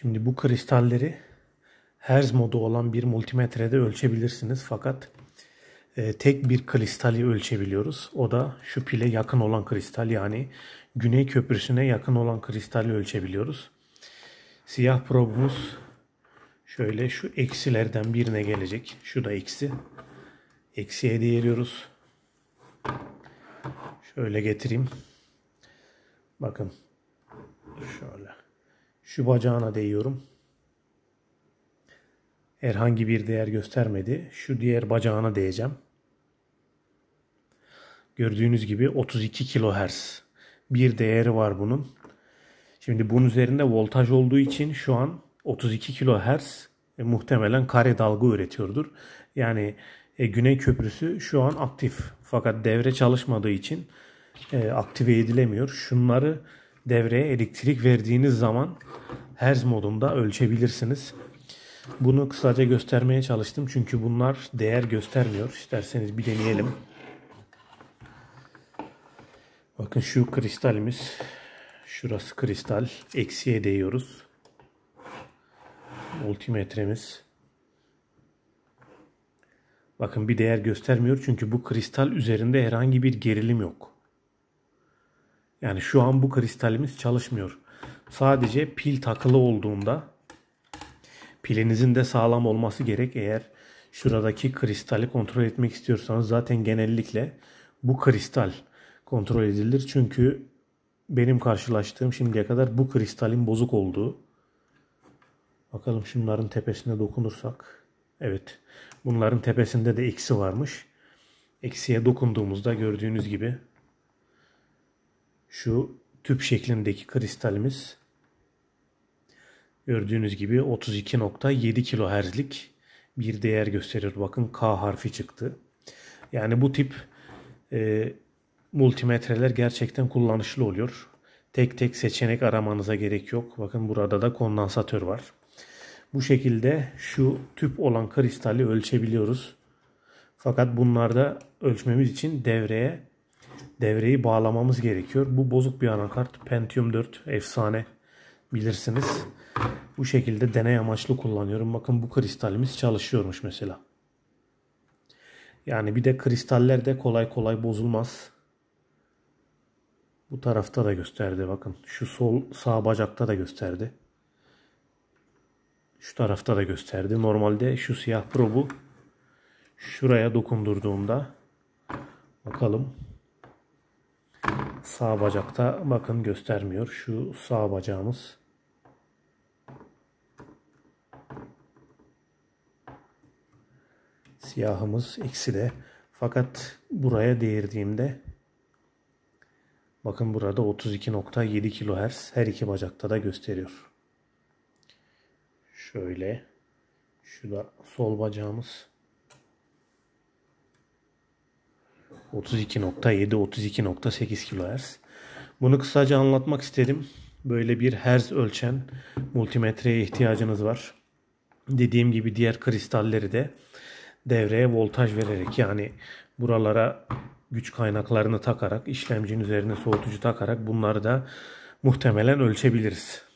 Şimdi bu kristalleri Hertz modu olan bir multimetrede ölçebilirsiniz fakat e, tek bir kristali ölçebiliyoruz. O da şu pile yakın olan kristal yani güney köprüsüne yakın olan kristali ölçebiliyoruz. Siyah probumuz şöyle şu eksilerden birine gelecek. Şu da eksi. Eksiye değiriyoruz. Şöyle getireyim. Bakın. Şöyle. Şu bacağına değiyorum. Herhangi bir değer göstermedi. Şu diğer bacağına değeceğim. Gördüğünüz gibi 32 kHz bir değeri var bunun. Şimdi bunun üzerinde voltaj olduğu için şu an 32 kHz e, muhtemelen kare dalga üretiyordur. Yani e, Güney Köprüsü şu an aktif fakat devre çalışmadığı için e, aktive edilemiyor. Şunları devreye elektrik verdiğiniz zaman herz modunda ölçebilirsiniz. Bunu kısaca göstermeye çalıştım çünkü bunlar değer göstermiyor. İsterseniz bir deneyelim. Bakın şu kristalimiz. Şurası kristal. Eksiye değiyoruz. Multimetremiz. Bakın bir değer göstermiyor çünkü bu kristal üzerinde herhangi bir gerilim yok. Yani şu an bu kristalimiz çalışmıyor. Sadece pil takılı olduğunda pilinizin de sağlam olması gerek. Eğer şuradaki kristali kontrol etmek istiyorsanız zaten genellikle bu kristal kontrol edilir. Çünkü benim karşılaştığım şimdiye kadar bu kristalin bozuk olduğu. Bakalım şunların tepesine dokunursak. Evet. Bunların tepesinde de eksi varmış. Eksiye dokunduğumuzda gördüğünüz gibi şu tüp şeklindeki kristalimiz Gördüğünüz gibi 32.7 kilohertzlik bir değer gösteriyor. Bakın K harfi çıktı. Yani bu tip e, multimetreler gerçekten kullanışlı oluyor. Tek tek seçenek aramanıza gerek yok. Bakın burada da kondansatör var. Bu şekilde şu tüp olan kristali ölçebiliyoruz. Fakat bunlarda ölçmemiz için devreye devreyi bağlamamız gerekiyor. Bu bozuk bir anakart. Pentium 4 efsane bilirsiniz. Bu şekilde deney amaçlı kullanıyorum. Bakın bu kristalimiz çalışıyormuş mesela. Yani bir de kristaller de kolay kolay bozulmaz. Bu tarafta da gösterdi bakın. Şu sol sağ bacakta da gösterdi. Şu tarafta da gösterdi. Normalde şu siyah probu şuraya dokundurduğumda bakalım sağ bacakta bakın göstermiyor. Şu sağ bacağımız. Siyahımız ikisi de. Fakat buraya değirdiğimde bakın burada 32.7 kHz her iki bacakta da gösteriyor. Şöyle. Şu da sol bacağımız. 32.7-32.8 kHz. Bunu kısaca anlatmak istedim. Böyle bir herz ölçen multimetreye ihtiyacınız var. Dediğim gibi diğer kristalleri de devreye voltaj vererek yani buralara güç kaynaklarını takarak işlemcinin üzerine soğutucu takarak bunları da muhtemelen ölçebiliriz.